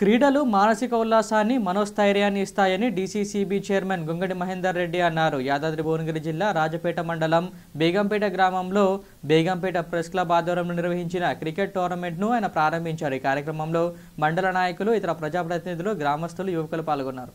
క్రీడలు మానసిక ఉల్లాసాన్ని మనోస్థైర్యాన్ని ఇస్తాయని డీసీసీబీ చైర్మన్ గుంగడి మహేందర్ రెడ్డి అన్నారు యాదాద్రి భువనగిరి జిల్లా రాజపేట మండలం బేగంపేట గ్రామంలో బేగంపేట ప్రెస్ క్లబ్ ఆధ్వర్యంలో నిర్వహించిన క్రికెట్ టోర్నమెంట్ను ఆయన ప్రారంభించారు ఈ కార్యక్రమంలో మండల నాయకులు ఇతర ప్రజాప్రతినిధులు గ్రామస్తులు యువకులు పాల్గొన్నారు